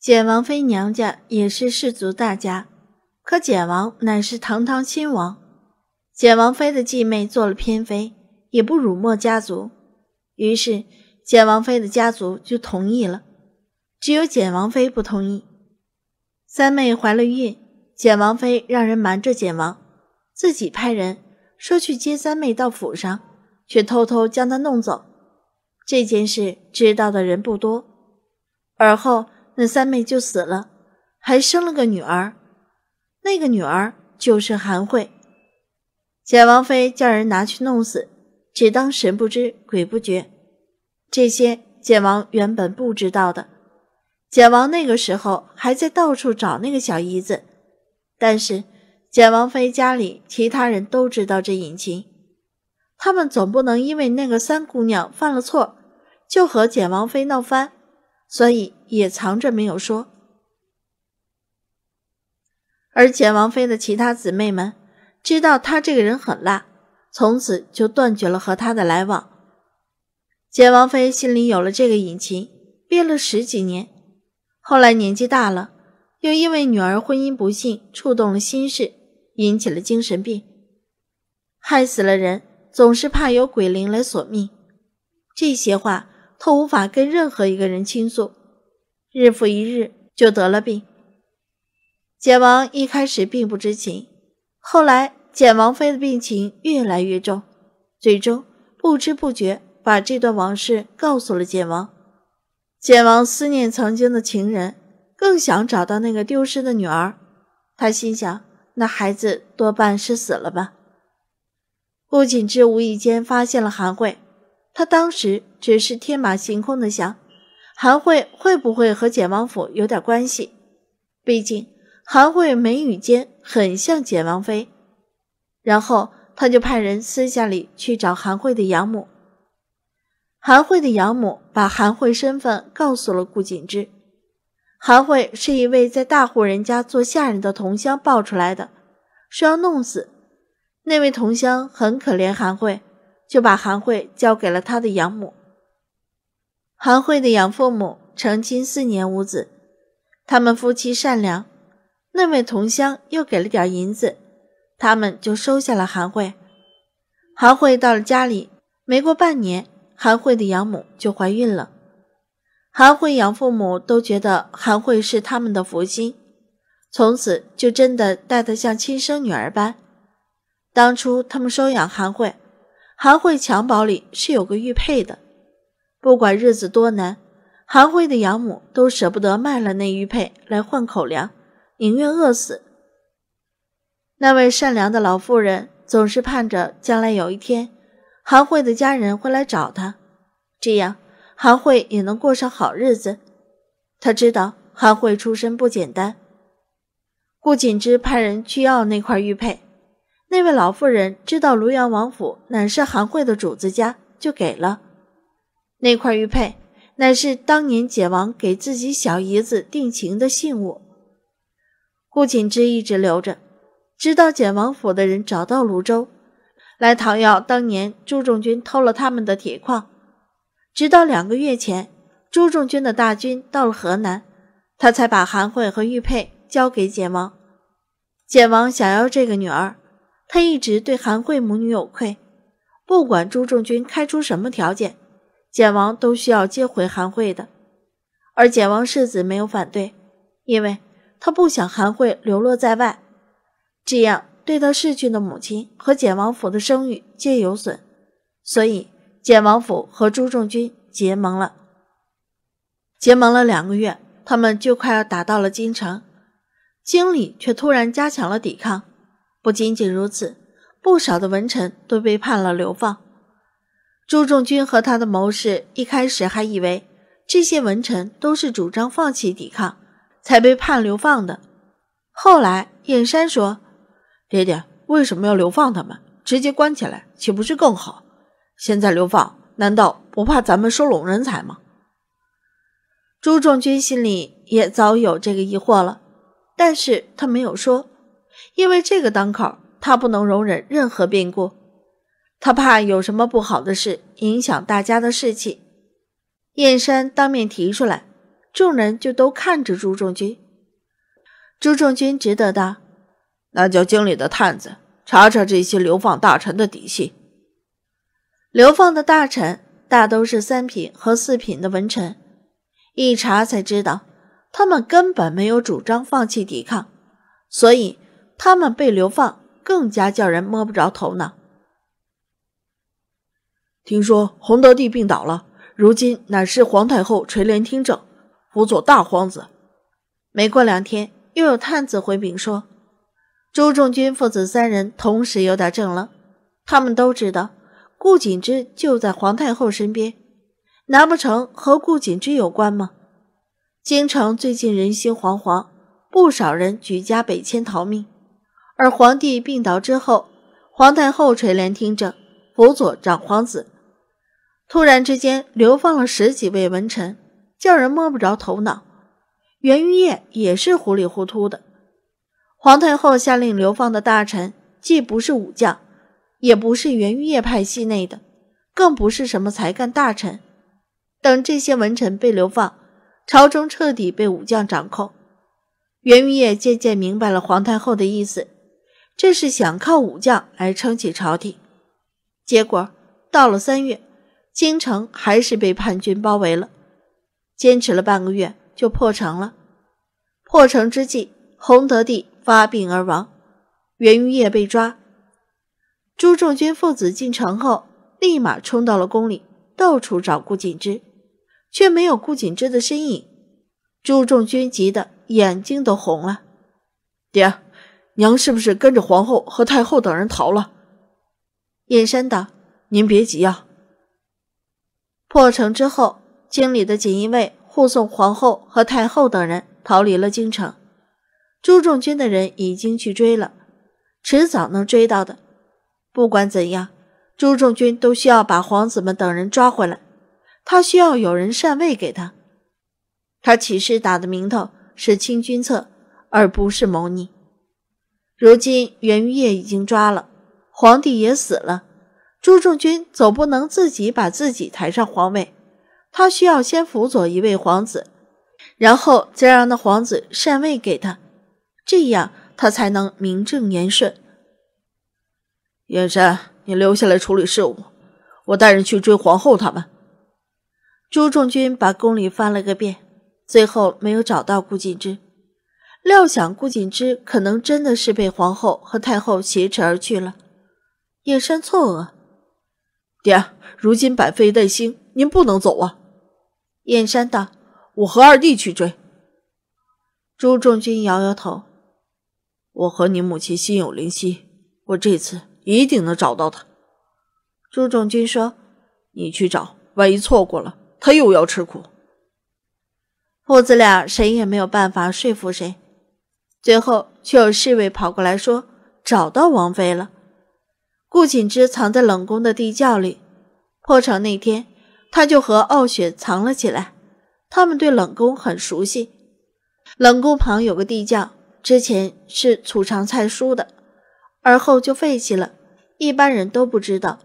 简王妃娘家也是氏族大家，可简王乃是堂堂亲王，简王妃的继妹做了偏妃，也不辱没家族，于是简王妃的家族就同意了。只有简王妃不同意。三妹怀了孕，简王妃让人瞒着简王，自己派人说去接三妹到府上，却偷偷将她弄走。这件事知道的人不多，而后。那三妹就死了，还生了个女儿，那个女儿就是韩慧。简王妃叫人拿去弄死，只当神不知鬼不觉。这些简王原本不知道的，简王那个时候还在到处找那个小姨子，但是简王妃家里其他人都知道这隐情，他们总不能因为那个三姑娘犯了错，就和简王妃闹翻，所以。也藏着没有说，而简王妃的其他姊妹们知道她这个人很辣，从此就断绝了和她的来往。简王妃心里有了这个隐情，憋了十几年，后来年纪大了，又因为女儿婚姻不幸，触动了心事，引起了精神病，害死了人，总是怕有鬼灵来索命。这些话她无法跟任何一个人倾诉。日复一日，就得了病。简王一开始并不知情，后来简王妃的病情越来越重，最终不知不觉把这段往事告诉了简王。简王思念曾经的情人，更想找到那个丢失的女儿。他心想，那孩子多半是死了吧。顾景之无意间发现了韩慧，他当时只是天马行空的想。韩慧会不会和简王府有点关系？毕竟韩慧眉宇间很像简王妃。然后他就派人私下里去找韩慧的养母。韩慧的养母把韩慧身份告诉了顾景之。韩慧是一位在大户人家做下人的同乡抱出来的，说要弄死。那位同乡很可怜韩慧，就把韩慧交给了他的养母。韩慧的养父母成亲四年无子，他们夫妻善良，那位同乡又给了点银子，他们就收下了韩慧。韩慧到了家里，没过半年，韩慧的养母就怀孕了。韩慧养父母都觉得韩慧是他们的福星，从此就真的待得像亲生女儿般。当初他们收养韩慧，韩慧襁褓里是有个玉佩的。不管日子多难，韩慧的养母都舍不得卖了那玉佩来换口粮，宁愿饿死。那位善良的老妇人总是盼着将来有一天，韩慧的家人会来找她，这样韩慧也能过上好日子。她知道韩慧出身不简单，顾锦之派人去要那块玉佩，那位老妇人知道庐阳王府乃是韩慧的主子家，就给了。那块玉佩乃是当年简王给自己小姨子定情的信物，顾锦之一直留着，直到简王府的人找到泸州来讨要当年朱仲军偷了他们的铁矿，直到两个月前朱仲军的大军到了河南，他才把韩慧和玉佩交给简王。简王想要这个女儿，他一直对韩慧母女有愧，不管朱仲军开出什么条件。简王都需要接回韩惠的，而简王世子没有反对，因为他不想韩惠流落在外，这样对他逝去的母亲和简王府的声誉皆有损，所以简王府和朱仲军结盟了。结盟了两个月，他们就快要打到了京城，京里却突然加强了抵抗。不仅仅如此，不少的文臣都被判了流放。朱重君和他的谋士一开始还以为这些文臣都是主张放弃抵抗才被判流放的。后来燕山说：“爹爹为什么要流放他们？直接关起来岂不是更好？现在流放难道不怕咱们收拢人才吗？”朱重君心里也早有这个疑惑了，但是他没有说，因为这个当口他不能容忍任何变故。他怕有什么不好的事影响大家的士气。燕山当面提出来，众人就都看着朱仲军。朱仲军只得道：“那叫经理的探子查查这些流放大臣的底细。流放的大臣大都是三品和四品的文臣，一查才知道，他们根本没有主张放弃抵抗，所以他们被流放，更加叫人摸不着头脑。”听说洪德帝病倒了，如今乃是皇太后垂帘听政，辅佐大皇子。没过两天，又有探子回禀说，朱重钧父子三人同时有点症了。他们都知道顾景之就在皇太后身边，难不成和顾景之有关吗？京城最近人心惶惶，不少人举家北迁逃命。而皇帝病倒之后，皇太后垂帘听政，辅佐长皇子。突然之间流放了十几位文臣，叫人摸不着头脑。袁玉业也是糊里糊涂的。皇太后下令流放的大臣，既不是武将，也不是袁玉业派系内的，更不是什么才干大臣。等这些文臣被流放，朝中彻底被武将掌控。袁玉业渐渐明白了皇太后的意思，这是想靠武将来撑起朝廷。结果到了三月。京城还是被叛军包围了，坚持了半个月就破城了。破城之际，洪德帝发病而亡，袁玉业被抓。朱重钧父子进城后，立马冲到了宫里，到处找顾景之，却没有顾景之的身影。朱重钧急得眼睛都红了：“爹，娘是不是跟着皇后和太后等人逃了？”燕山道：“您别急呀。”破城之后，京里的锦衣卫护送皇后和太后等人逃离了京城。朱重军的人已经去追了，迟早能追到的。不管怎样，朱重军都需要把皇子们等人抓回来，他需要有人禅位给他。他起事打的名头是清君侧，而不是谋逆。如今袁玉业已经抓了，皇帝也死了。朱重军总不能自己把自己抬上皇位，他需要先辅佐一位皇子，然后再让那皇子禅位给他，这样他才能名正言顺。燕山，你留下来处理事务，我带人去追皇后他们。朱重军把宫里翻了个遍，最后没有找到顾锦之，料想顾锦之可能真的是被皇后和太后挟持而去了。燕山错愕。爹，如今百废待兴，您不能走啊！燕山道，我和二弟去追。朱仲军摇摇头：“我和你母亲心有灵犀，我这次一定能找到她。”朱仲军说：“你去找，万一错过了，她又要吃苦。”父子俩谁也没有办法说服谁，最后却有侍卫跑过来说：“找到王妃了。”顾锦之藏在冷宫的地窖里。破城那天，他就和傲雪藏了起来。他们对冷宫很熟悉。冷宫旁有个地窖，之前是储藏菜蔬的，而后就废弃了，一般人都不知道。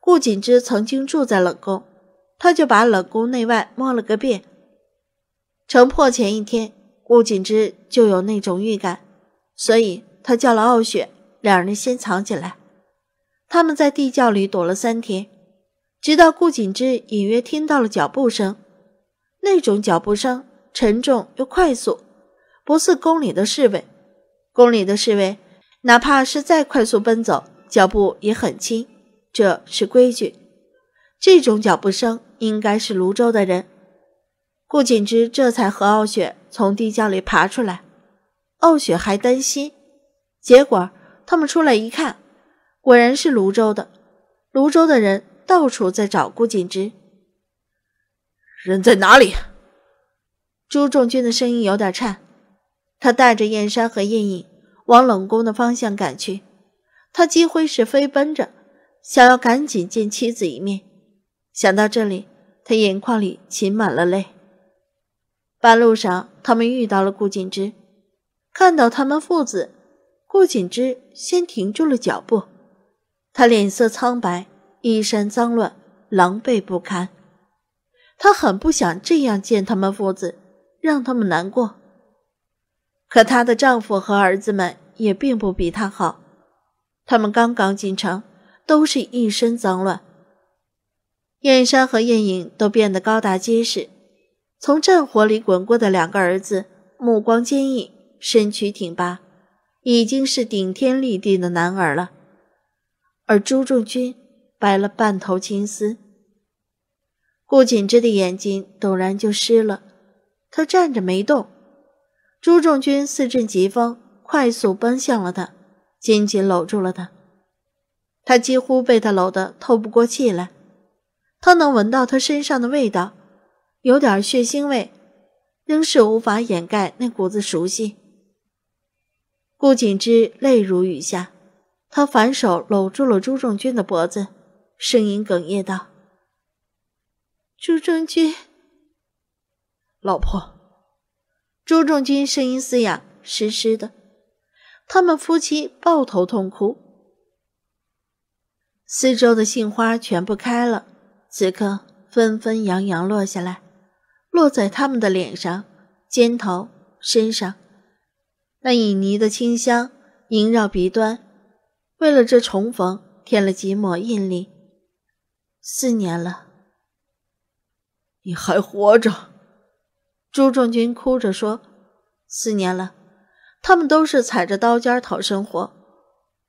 顾锦之曾经住在冷宫，他就把冷宫内外摸了个遍。城破前一天，顾锦之就有那种预感，所以他叫了傲雪，两人先藏起来。他们在地窖里躲了三天，直到顾景之隐约听到了脚步声，那种脚步声沉重又快速，不似宫里的侍卫。宫里的侍卫，哪怕是再快速奔走，脚步也很轻，这是规矩。这种脚步声应该是泸州的人。顾景之这才和傲雪从地窖里爬出来，傲雪还担心，结果他们出来一看。果然是泸州的，泸州的人到处在找顾景之。人在哪里？朱仲钧的声音有点颤，他带着燕山和燕影往冷宫的方向赶去。他几乎是飞奔着，想要赶紧见妻子一面。想到这里，他眼眶里噙满了泪。半路上，他们遇到了顾景之，看到他们父子，顾景之先停住了脚步。她脸色苍白，衣衫脏乱，狼狈不堪。她很不想这样见他们父子，让他们难过。可她的丈夫和儿子们也并不比她好，他们刚刚进城，都是一身脏乱。燕山和燕影都变得高大结实，从战火里滚过的两个儿子目光坚毅，身躯挺拔，已经是顶天立地的男儿了。而朱仲军白了半头青丝，顾锦之的眼睛陡然就湿了。他站着没动，朱仲军四阵疾风，快速奔向了他，紧紧搂住了他。他几乎被他搂得透不过气来。他能闻到他身上的味道，有点血腥味，仍是无法掩盖那股子熟悉。顾景之泪如雨下。他反手搂住了朱正军的脖子，声音哽咽道：“朱正军，老婆。”朱正军声音嘶哑，湿湿的。他们夫妻抱头痛哭。四周的杏花全部开了，此刻纷纷扬扬落下来，落在他们的脸上、肩头、身上。那隐旎的清香萦绕鼻端。为了这重逢，添了几抹印力。四年了，你还活着？朱仲军哭着说：“四年了，他们都是踩着刀尖讨生活，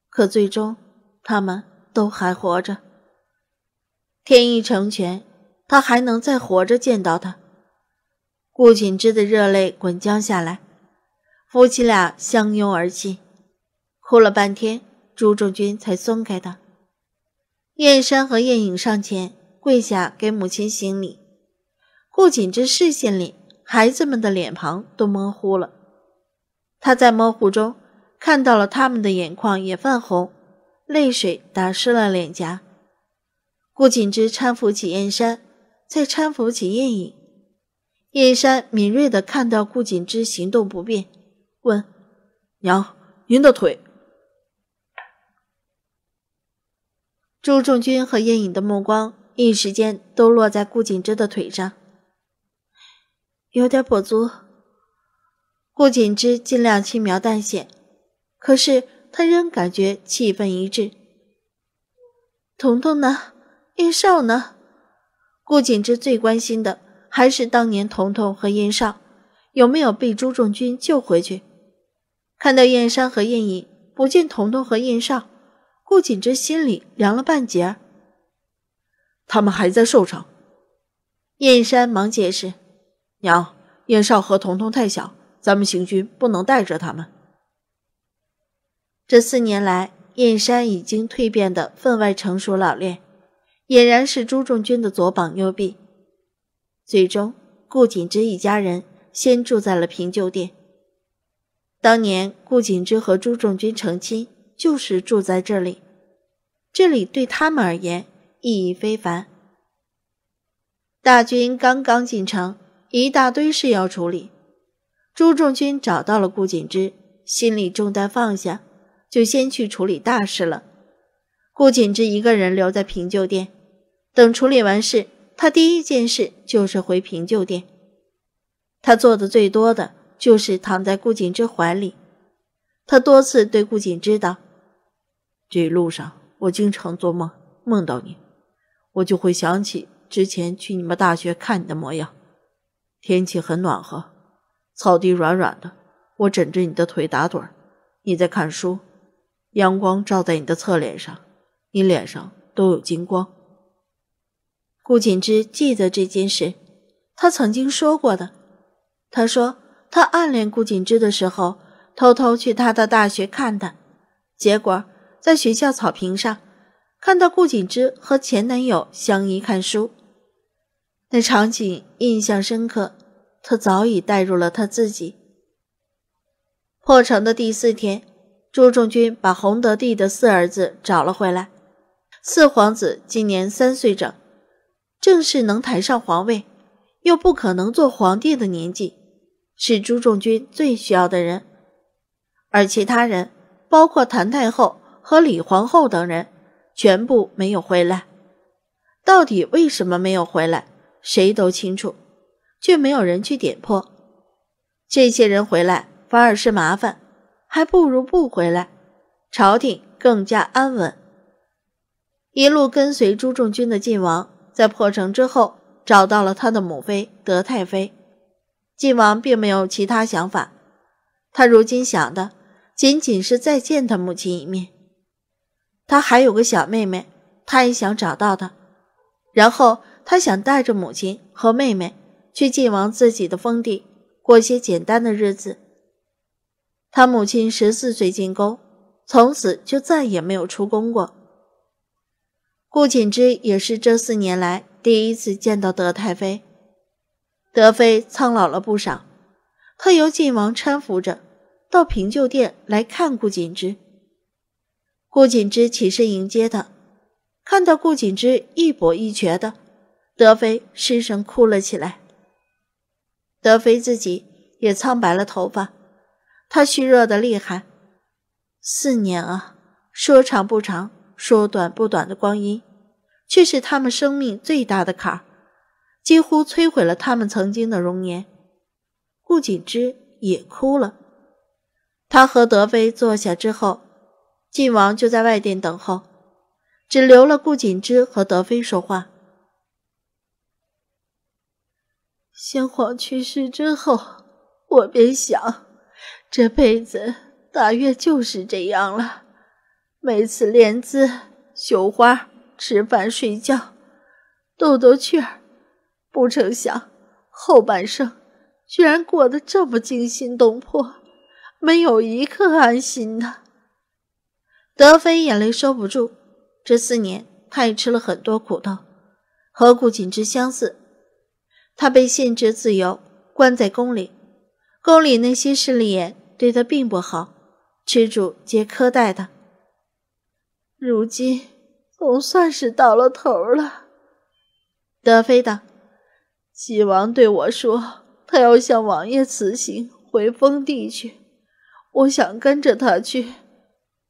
可最终他们都还活着。天意成全，他还能再活着见到他。”顾锦之的热泪滚江下来，夫妻俩相拥而泣，哭了半天。朱仲钧才松开他，燕山和燕影上前跪下给母亲行礼。顾锦之视线里，孩子们的脸庞都模糊了。他在模糊中看到了他们的眼眶也泛红，泪水打湿了脸颊。顾锦之搀扶起燕山，再搀扶起燕影。燕山敏锐地看到顾锦之行动不便，问：“娘，您的腿？”朱仲军和燕影的目光一时间都落在顾景之的腿上，有点不足。顾景之尽量轻描淡写，可是他仍感觉气氛一滞。彤彤呢？晏少呢？顾景之最关心的还是当年彤彤和晏少有没有被朱仲军救回去。看到燕山和燕影不见彤彤和燕少。顾景之心里凉了半截。他们还在寿城。燕山忙解释：“娘，燕少和童童太小，咱们行军不能带着他们。”这四年来，燕山已经蜕变的分外成熟老练，俨然是朱仲钧的左膀右臂。最终，顾景之一家人先住在了平旧店。当年，顾景之和朱仲钧成亲，就是住在这里。这里对他们而言意义非凡。大军刚刚进城，一大堆事要处理。朱仲军找到了顾锦之，心里重担放下，就先去处理大事了。顾锦之一个人留在平旧店，等处理完事，他第一件事就是回平旧店。他做的最多的就是躺在顾锦之怀里。他多次对顾锦之道：“这一路上。”我经常做梦，梦到你，我就会想起之前去你们大学看你的模样。天气很暖和，草地软软的，我枕着你的腿打盹儿，你在看书，阳光照在你的侧脸上，你脸上都有金光。顾锦之记得这件事，他曾经说过的，他说他暗恋顾锦之的时候，偷偷去他的大学看他，结果。在学校草坪上，看到顾景之和前男友相依看书，那场景印象深刻。他早已带入了他自己。破城的第四天，朱重君把洪德帝的四儿子找了回来。四皇子今年三岁整，正是能抬上皇位，又不可能做皇帝的年纪，是朱重君最需要的人。而其他人，包括谭太后。和李皇后等人全部没有回来，到底为什么没有回来？谁都清楚，却没有人去点破。这些人回来反而是麻烦，还不如不回来，朝廷更加安稳。一路跟随朱重军的晋王，在破城之后找到了他的母妃德太妃。晋王并没有其他想法，他如今想的仅仅是再见他母亲一面。他还有个小妹妹，他也想找到她，然后他想带着母亲和妹妹去晋王自己的封地过些简单的日子。他母亲十四岁进宫，从此就再也没有出宫过。顾景之也是这四年来第一次见到德太妃，德妃苍老了不少，特由晋王搀扶着到平旧殿来看顾景之。顾锦之起身迎接他，看到顾锦之一跛一瘸的，德妃失声哭了起来。德妃自己也苍白了头发，她虚弱的厉害。四年啊，说长不长，说短不短的光阴，却是他们生命最大的坎儿，几乎摧毁了他们曾经的容颜。顾锦之也哭了。他和德妃坐下之后。晋王就在外殿等候，只留了顾锦之和德妃说话。先皇去世之后，我便想，这辈子大约就是这样了，每次练字、绣花、吃饭、睡觉、逗逗趣儿，不成想后半生居然过得这么惊心动魄，没有一刻安心的。德妃眼泪收不住，这四年她也吃了很多苦头，和顾锦之相似，她被限制自由，关在宫里，宫里那些势利眼对她并不好，吃住皆苛待她。如今总算是到了头了。德妃道：“齐王对我说，他要向王爷辞行，回封地去，我想跟着他去。”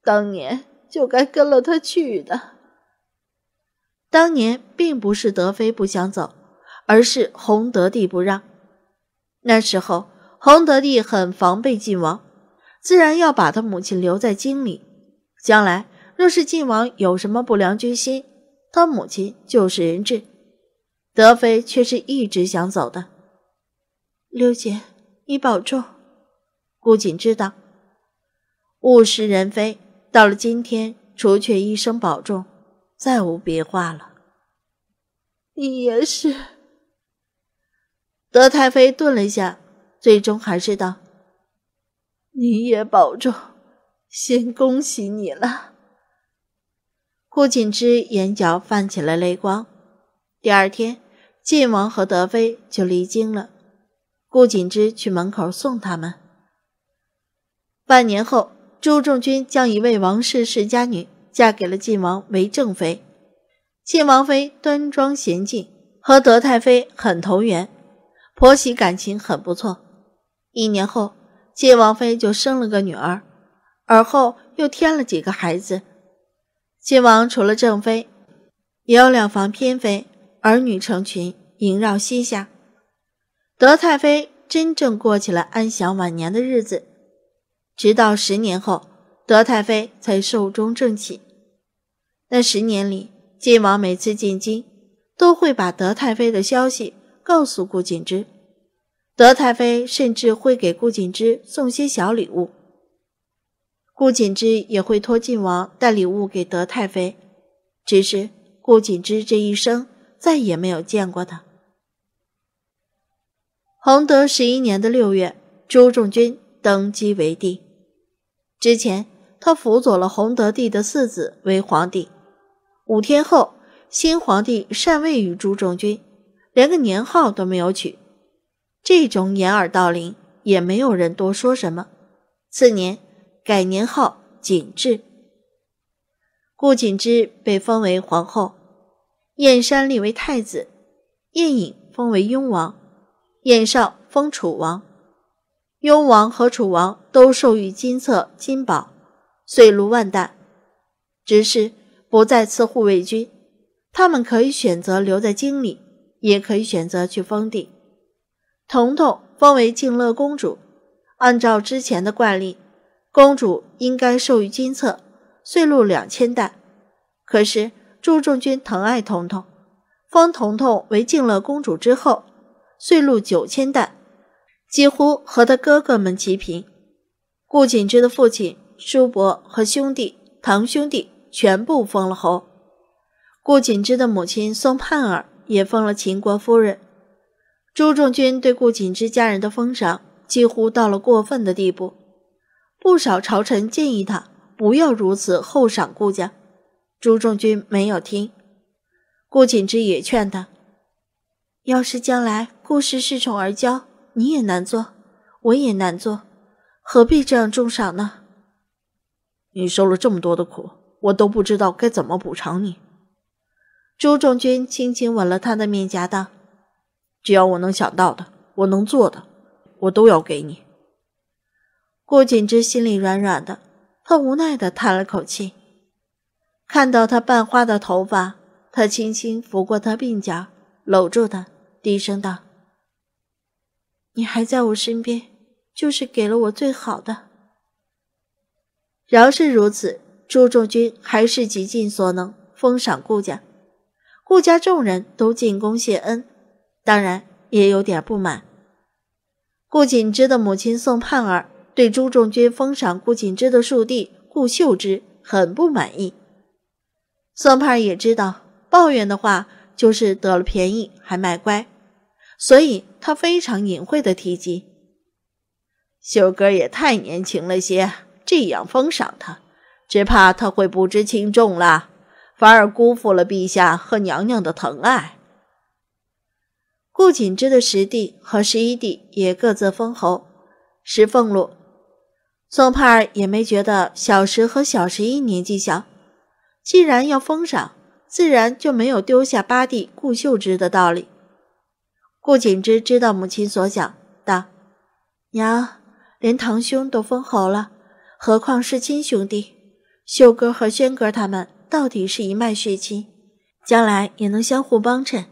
当年就该跟了他去的。当年并不是德妃不想走，而是洪德帝不让。那时候洪德帝很防备晋王，自然要把他母亲留在京里。将来若是晋王有什么不良军心，他母亲就是人质。德妃却是一直想走的。刘姐，你保重。顾锦知道，物是人非。到了今天，除却一声保重，再无别话了。你也是。德太妃顿了一下，最终还是道：“你也保重，先恭喜你了。”顾景之眼角泛起了泪光。第二天，晋王和德妃就离京了，顾景之去门口送他们。半年后。朱仲钧将一位王室世家女嫁给了晋王为正妃，晋王妃端庄娴静，和德太妃很投缘，婆媳感情很不错。一年后，晋王妃就生了个女儿，而后又添了几个孩子。晋王除了正妃，也有两房偏妃，儿女成群，萦绕膝下。德太妃真正过起了安享晚年的日子。直到十年后，德太妃才寿终正寝。那十年里，晋王每次进京，都会把德太妃的消息告诉顾景之。德太妃甚至会给顾景之送些小礼物，顾景之也会托晋王带礼物给德太妃。只是顾景之这一生再也没有见过她。弘德十一年的六月，朱重军登基为帝。之前，他辅佐了洪德帝的四子为皇帝。五天后，新皇帝禅位于朱重军，连个年号都没有取。这种掩耳盗铃，也没有人多说什么。次年改年号景治，顾景之被封为皇后，燕山立为太子，燕颖封为雍王，燕少封楚王。幽王和楚王都授予金册、金宝、岁禄万担，只是不再赐护卫军。他们可以选择留在京里，也可以选择去封地。彤彤封为敬乐公主，按照之前的惯例，公主应该授予金册、岁禄两千担。可是朱重军疼爱彤彤，封彤彤为敬乐公主之后，岁禄九千担。几乎和他哥哥们齐平，顾景之的父亲、叔伯和兄弟、堂兄弟全部封了侯，顾景之的母亲宋盼儿也封了秦国夫人。朱重军对顾景之家人的封赏几乎到了过分的地步，不少朝臣建议他不要如此厚赏顾家，朱重君没有听。顾景之也劝他，要是将来顾氏恃宠而骄。你也难做，我也难做，何必这样重赏呢？你受了这么多的苦，我都不知道该怎么补偿你。朱仲军轻轻吻了他的面颊，道：“只要我能想到的，我能做的，我都要给你。”顾锦之心里软软的，他无奈的叹了口气。看到他半花的头发，他轻轻拂过他鬓角，搂住他，低声道。你还在我身边，就是给了我最好的。饶是如此，朱仲军还是极尽所能封赏顾家。顾家众人都进宫谢恩，当然也有点不满。顾景之的母亲宋盼儿对朱仲军封赏顾景之的庶弟顾秀之很不满意。宋盼儿也知道，抱怨的话就是得了便宜还卖乖。所以他非常隐晦的提及：“秀哥也太年轻了些，这样封赏他，只怕他会不知轻重了，反而辜负了陛下和娘娘的疼爱。”顾锦之的十弟和十一弟也各自封侯，石俸禄。宋盼儿也没觉得小十和小十一年纪小，既然要封赏，自然就没有丢下八弟顾秀芝的道理。顾景之知道母亲所想，道：“娘，连堂兄都封侯了，何况是亲兄弟？秀哥和轩哥他们到底是一脉血亲，将来也能相互帮衬。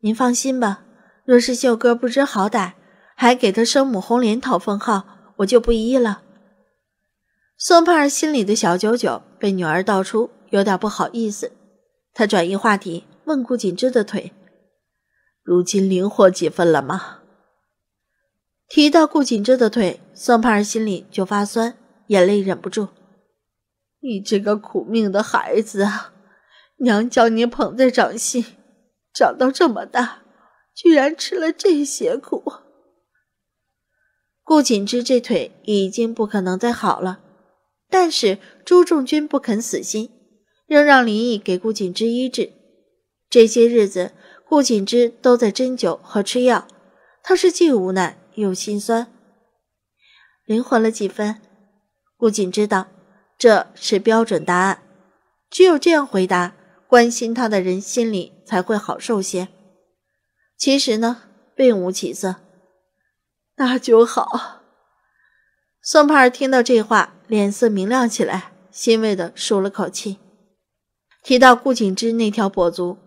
您放心吧。若是秀哥不知好歹，还给他生母红莲讨封号，我就不依了。”宋盼儿心里的小九九被女儿道出，有点不好意思。他转移话题，问顾锦之的腿。如今灵活几分了吗？提到顾锦之的腿，宋盼儿心里就发酸，眼泪忍不住。你这个苦命的孩子啊，娘将你捧在掌心，长到这么大，居然吃了这些苦。顾锦之这腿已经不可能再好了，但是朱仲军不肯死心，仍让林毅给顾锦之医治。这些日子。顾景之都在针灸和吃药，他是既无奈又心酸。灵活了几分，顾景知道：“这是标准答案，只有这样回答，关心他的人心里才会好受些。”其实呢，并无起色，那就好。宋盼儿听到这话，脸色明亮起来，欣慰的舒了口气。提到顾景之那条跛足。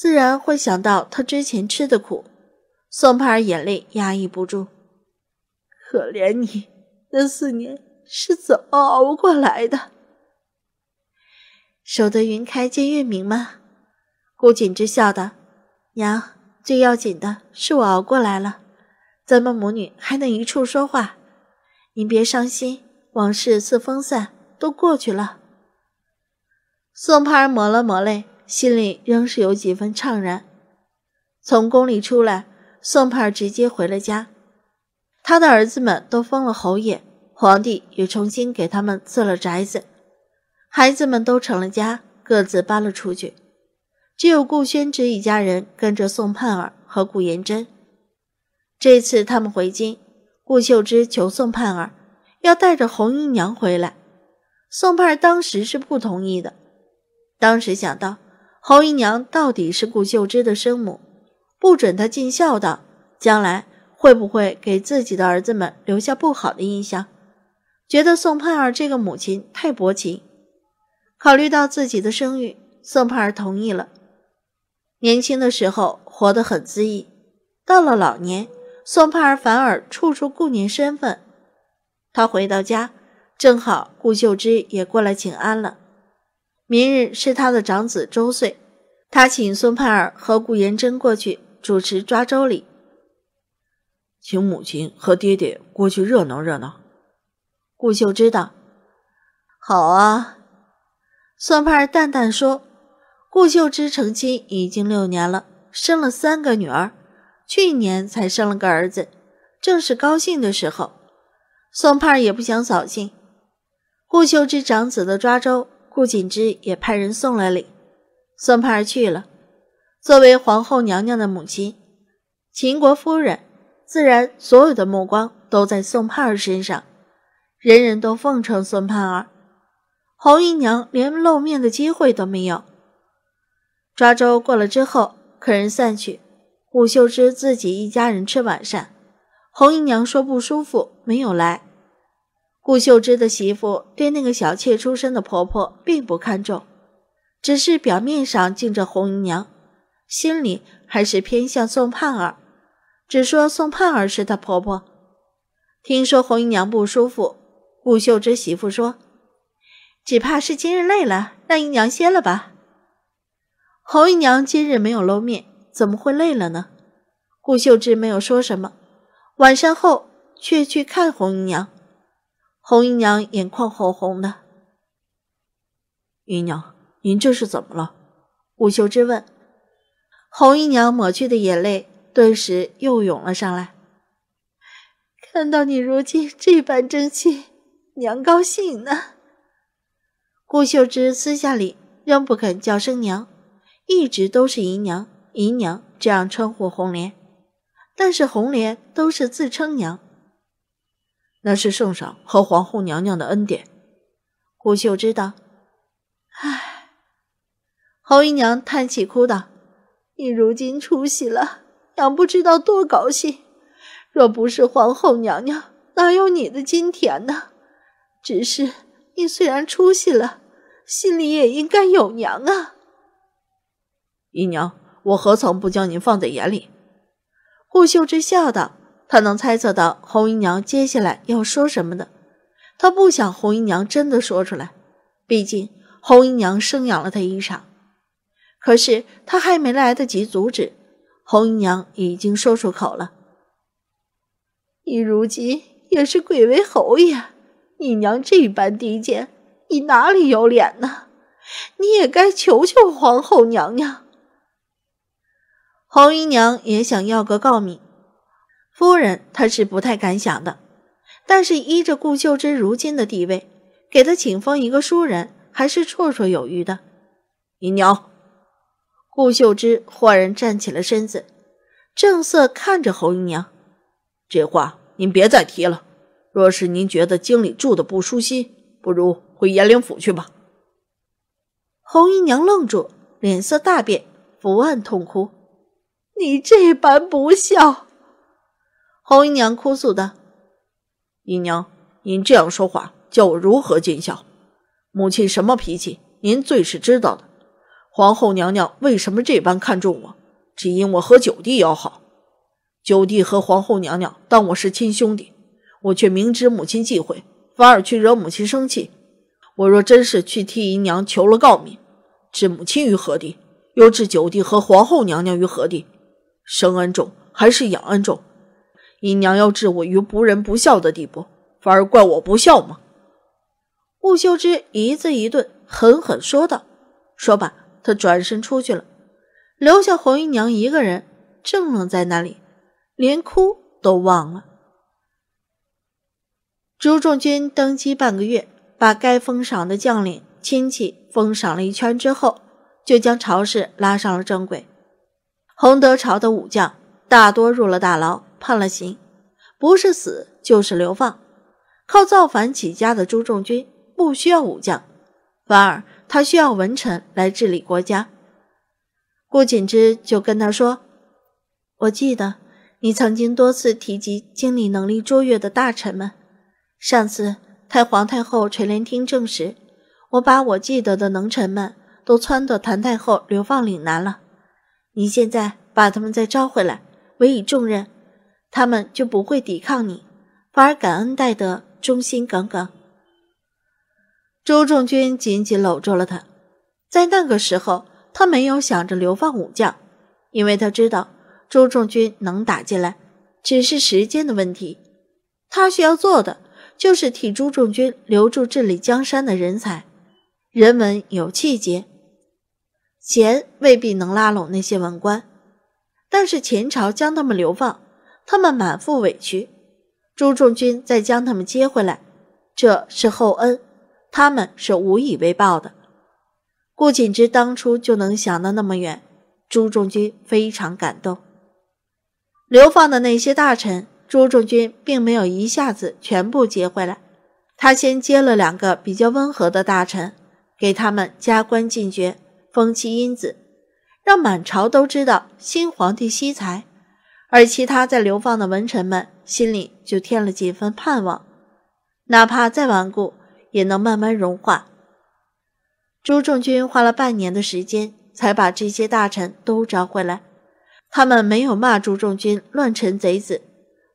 自然会想到他之前吃的苦，宋帕尔眼泪压抑不住，可怜你那四年是怎么熬过来的？守得云开见月明吗？顾景之笑道：“娘，最要紧的是我熬过来了，咱们母女还能一处说话，您别伤心，往事似风散，都过去了。”宋帕尔抹了抹泪。心里仍是有几分怅然。从宫里出来，宋盼儿直接回了家。他的儿子们都封了侯爷，皇帝也重新给他们赐了宅子。孩子们都成了家，各自搬了出去。只有顾宣之一家人跟着宋盼儿和顾延真。这次他们回京，顾秀芝求宋盼儿要带着红姨娘回来。宋盼儿当时是不同意的，当时想到。侯姨娘到底是顾秀芝的生母，不准她尽孝道，将来会不会给自己的儿子们留下不好的印象？觉得宋盼儿这个母亲太薄情。考虑到自己的声誉，宋盼儿同意了。年轻的时候活得很恣意，到了老年，宋盼儿反而处处顾念身份。他回到家，正好顾秀芝也过来请安了。明日是他的长子周岁，他请孙盼儿和顾延真过去主持抓周礼，请母亲和爹爹过去热闹热闹。顾秀芝道：“好啊。”孙盼儿淡淡说：“顾秀芝成亲已经六年了，生了三个女儿，去年才生了个儿子，正是高兴的时候。”孙盼儿也不想扫兴。顾秀芝长子的抓周。顾锦之也派人送了礼，孙盼儿去了。作为皇后娘娘的母亲，秦国夫人自然所有的目光都在宋盼儿身上，人人都奉承孙盼儿，红姨娘连露面的机会都没有。抓周过了之后，客人散去，武秀芝自己一家人吃晚膳。红姨娘说不舒服，没有来。顾秀芝的媳妇对那个小妾出身的婆婆并不看重，只是表面上敬着红姨娘，心里还是偏向宋盼儿，只说宋盼儿是她婆婆。听说红姨娘不舒服，顾秀芝媳妇说：“只怕是今日累了，让姨娘歇了吧。”红姨娘今日没有露面，怎么会累了呢？顾秀芝没有说什么，晚膳后却去看红姨娘。红姨娘眼眶红红的，姨娘，您这是怎么了？顾秀芝问。红姨娘抹去的眼泪，顿时又涌了上来。看到你如今这般争气，娘高兴呢。顾秀芝私下里仍不肯叫声娘，一直都是姨娘、姨娘这样称呼红莲，但是红莲都是自称娘。那是圣上和皇后娘娘的恩典，顾秀芝道：“唉。”侯姨娘叹气哭道：“你如今出息了，娘不知道多高兴。若不是皇后娘娘，哪有你的今天呢？只是你虽然出息了，心里也应该有娘啊。”姨娘，我何曾不将您放在眼里？顾秀芝笑道。他能猜测到红姨娘接下来要说什么的，他不想红姨娘真的说出来，毕竟红姨娘生养了他一场。可是他还没来得及阻止，红姨娘已经说出口了：“你如今也是贵为侯爷，你娘这般低贱，你哪里有脸呢？你也该求求皇后娘娘。”红姨娘也想要个告密。夫人，他是不太敢想的。但是依着顾秀芝如今的地位，给他请封一个书人，还是绰绰有余的。姨娘，顾秀芝豁然站起了身子，正色看着侯姨娘：“这话您别再提了。若是您觉得京里住的不舒心，不如回延陵府去吧。”侯姨娘愣住，脸色大变，伏案痛哭：“你这般不孝！”侯姨娘哭诉道：“姨娘，您这样说话，叫我如何尽孝？母亲什么脾气，您最是知道的。皇后娘娘为什么这般看重我？只因我和九弟要好，九弟和皇后娘娘当我是亲兄弟，我却明知母亲忌讳，反而去惹母亲生气。我若真是去替姨娘求了告密，置母亲于何地？又置九弟和皇后娘娘于何地？生恩重还是养恩重？”姨娘要置我于不仁不孝的地步，反而怪我不孝吗？顾秀芝一字一顿，狠狠说道。说罢，她转身出去了，留下红姨娘一个人怔愣在那里，连哭都忘了。朱重军登基半个月，把该封赏的将领亲戚封赏了一圈之后，就将朝事拉上了正轨。洪德朝的武将大多入了大牢。判了刑，不是死就是流放。靠造反起家的朱重军不需要武将，反而他需要文臣来治理国家。顾锦之就跟他说：“我记得你曾经多次提及经理能力卓越的大臣们。上次太皇太后垂帘听政时，我把我记得的能臣们都撺掇谭太后流放岭南了。你现在把他们再招回来，委以重任。”他们就不会抵抗你，反而感恩戴德、忠心耿耿。朱仲军紧紧搂住了他。在那个时候，他没有想着流放武将，因为他知道朱仲军能打进来，只是时间的问题。他需要做的就是替朱重军留住治理江山的人才。人文有气节，钱未必能拉拢那些文官，但是前朝将他们流放。他们满腹委屈，朱重军再将他们接回来，这是厚恩，他们是无以为报的。顾锦之当初就能想到那么远，朱重军非常感动。流放的那些大臣，朱重军并没有一下子全部接回来，他先接了两个比较温和的大臣，给他们加官进爵、封妻荫子，让满朝都知道新皇帝惜才。而其他在流放的文臣们心里就添了几分盼望，哪怕再顽固，也能慢慢融化。朱重军花了半年的时间才把这些大臣都招回来，他们没有骂朱重军乱臣贼子，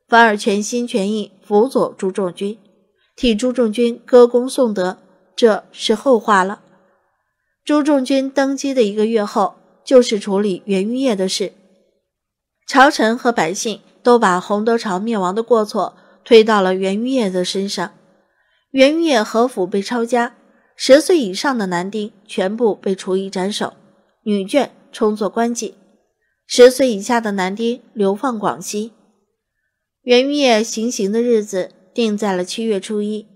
反而全心全意辅佐朱重军，替朱重军歌功颂德。这是后话了。朱重军登基的一个月后，就是处理袁玉业的事。朝臣和百姓都把洪德朝灭亡的过错推到了袁玉业的身上，袁玉业和府被抄家，十岁以上的男丁全部被处以斩首，女眷充作官妓，十岁以下的男丁流放广西。袁玉业行刑的日子定在了七月初一。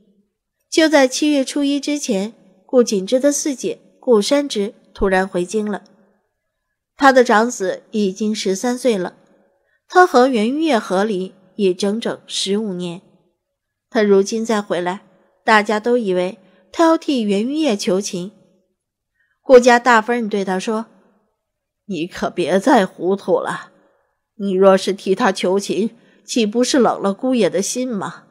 就在七月初一之前，顾景之的四姐顾山之突然回京了，他的长子已经十三岁了。他和袁玉叶合离已整整十五年，他如今再回来，大家都以为他要替袁玉叶求情。顾家大夫人对他说：“你可别再糊涂了，你若是替他求情，岂不是冷了姑爷的心吗？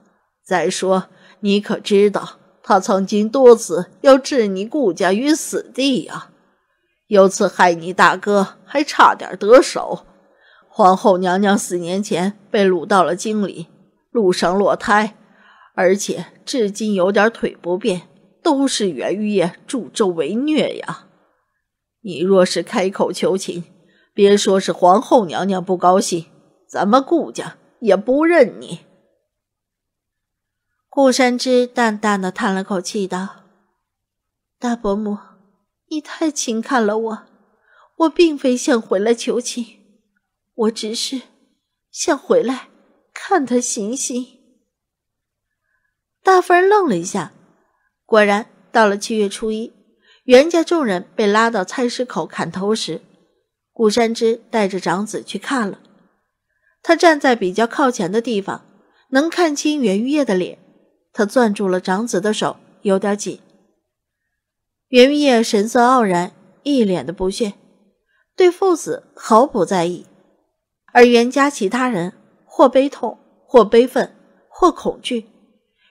再说，你可知道他曾经多次要置你顾家于死地呀？有次害你大哥，还差点得手。”皇后娘娘四年前被掳到了京里，路上落胎，而且至今有点腿不便，都是袁玉叶助纣为虐呀！你若是开口求情，别说是皇后娘娘不高兴，咱们顾家也不认你。顾山之淡淡的叹了口气道：“大伯母，你太轻看了我，我并非想回来求情。”我只是想回来看他行行。大夫人愣了一下，果然到了七月初一，袁家众人被拉到菜市口砍头时，谷山之带着长子去看了。他站在比较靠前的地方，能看清袁玉叶的脸。他攥住了长子的手，有点紧。袁玉叶神色傲然，一脸的不屑，对父子毫不在意。而袁家其他人或悲痛，或悲愤，或恐惧，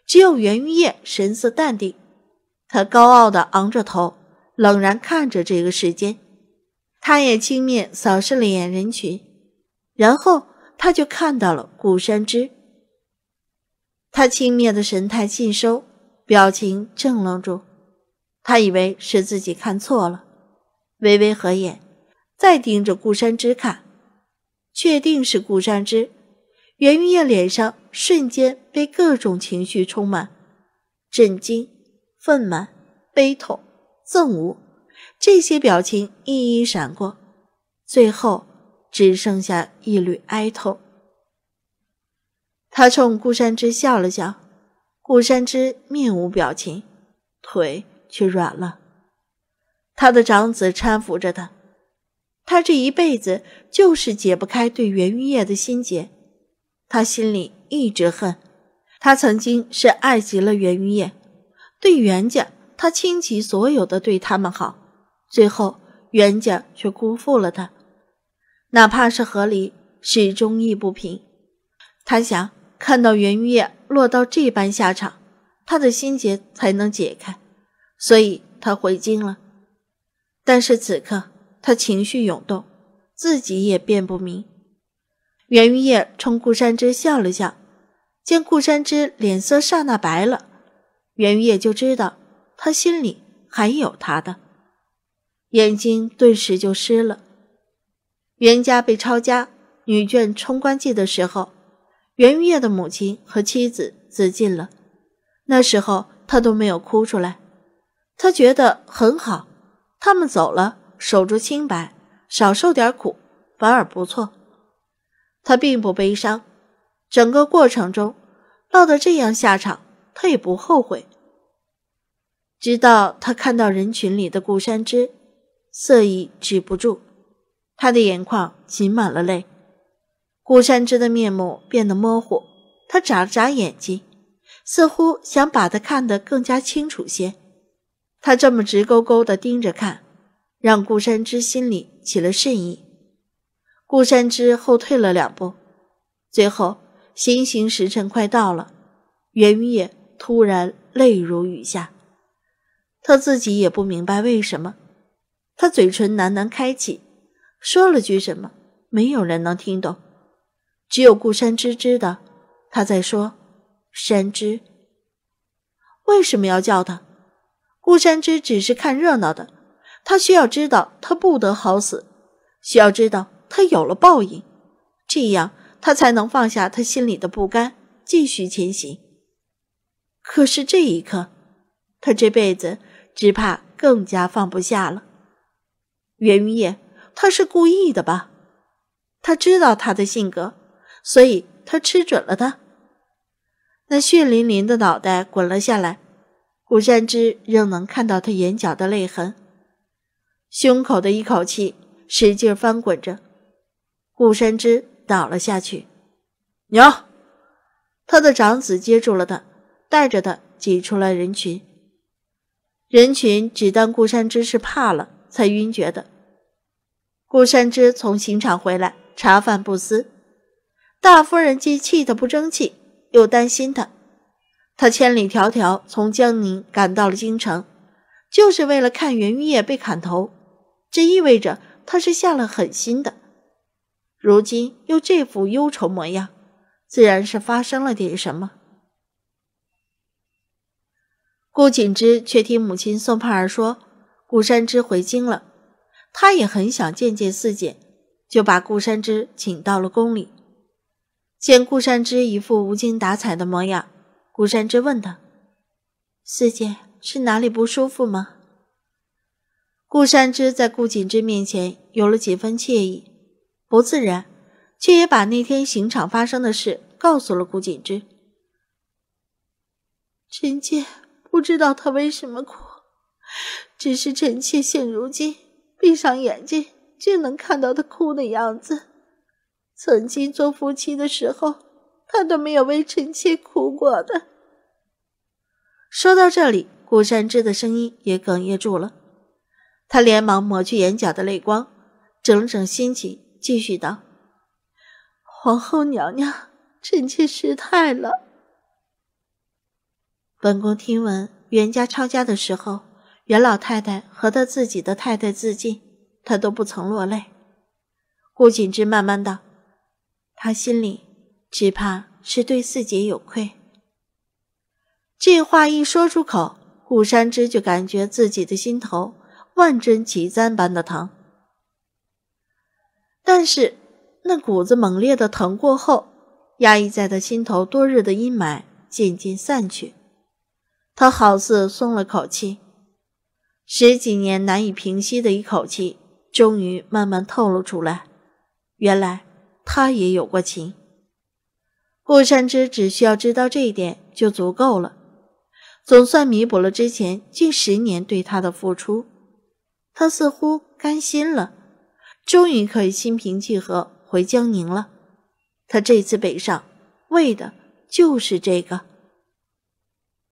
只有袁玉夜神色淡定。他高傲地昂着头，冷然看着这个世间。他也轻蔑扫视了眼人群，然后他就看到了顾山之。他轻蔑的神态尽收，表情怔愣住。他以为是自己看错了，微微合眼，再盯着顾山之看。确定是顾山之，袁玉燕脸上瞬间被各种情绪充满，震惊、愤懑、悲痛、憎恶，这些表情一一闪过，最后只剩下一缕哀痛。他冲顾山之笑了笑，顾山之面无表情，腿却软了，他的长子搀扶着他。他这一辈子就是解不开对袁玉叶的心结，他心里一直恨。他曾经是爱极了袁玉叶，对袁家他倾其所有的对他们好，最后袁家却辜负了他。哪怕是和离，始终意不平。他想看到袁玉叶落到这般下场，他的心结才能解开。所以他回京了，但是此刻。他情绪涌动，自己也辨不明。袁玉业冲顾山之笑了笑，见顾山之脸色刹那白了，袁玉业就知道他心里还有他的，眼睛顿时就湿了。袁家被抄家，女眷冲冠记的时候，袁玉业的母亲和妻子自尽了，那时候他都没有哭出来，他觉得很好，他们走了。守住清白，少受点苦，反而不错。他并不悲伤，整个过程中落得这样下场，他也不后悔。直到他看到人群里的顾山之，色意止不住，他的眼眶噙满了泪。顾山之的面目变得模糊，他眨了眨眼睛，似乎想把他看得更加清楚些。他这么直勾勾地盯着看。让顾山之心里起了慎意。顾山之后退了两步，最后行刑时辰快到了，袁玉野突然泪如雨下，他自己也不明白为什么。他嘴唇喃喃开启，说了句什么，没有人能听懂，只有顾山之知道，他在说“山之为什么要叫他？”顾山之只是看热闹的。他需要知道他不得好死，需要知道他有了报应，这样他才能放下他心里的不甘，继续前行。可是这一刻，他这辈子只怕更加放不下了。袁云烨，他是故意的吧？他知道他的性格，所以他吃准了他。那血淋淋的脑袋滚了下来，古山之仍能看到他眼角的泪痕。胸口的一口气使劲翻滚着，顾山之倒了下去。娘，他的长子接住了他，带着他挤出了人群。人群只当顾山之是怕了才晕厥的。顾山之从刑场回来，茶饭不思。大夫人既气他不争气，又担心他。他千里迢迢从江宁赶到了京城，就是为了看袁玉叶被砍头。这意味着他是下了狠心的，如今又这副忧愁模样，自然是发生了点什么。顾景之却听母亲宋盼儿说，顾山之回京了，她也很想见见四姐，就把顾山之请到了宫里。见顾山之一副无精打采的模样，顾山之问他：“四姐是哪里不舒服吗？”顾山之在顾锦之面前有了几分惬意，不自然，却也把那天刑场发生的事告诉了顾锦之。臣妾不知道他为什么哭，只是臣妾现如今闭上眼睛就能看到他哭的样子。曾经做夫妻的时候，他都没有为臣妾哭过的。说到这里，顾山之的声音也哽咽住了。他连忙抹去眼角的泪光，整整心情，继续道：“皇后娘娘，臣妾失态了。本宫听闻袁家抄家的时候，袁老太太和她自己的太太自尽，她都不曾落泪。”顾锦之慢慢道：“她心里只怕是对四姐有愧。”这话一说出口，顾山之就感觉自己的心头。万针齐簪般的疼，但是那股子猛烈的疼过后，压抑在他心头多日的阴霾渐渐散去，他好似松了口气，十几年难以平息的一口气终于慢慢透露出来。原来他也有过情，顾山之只需要知道这一点就足够了，总算弥补了之前近十年对他的付出。他似乎甘心了，终于可以心平气和回江宁了。他这次北上，为的就是这个。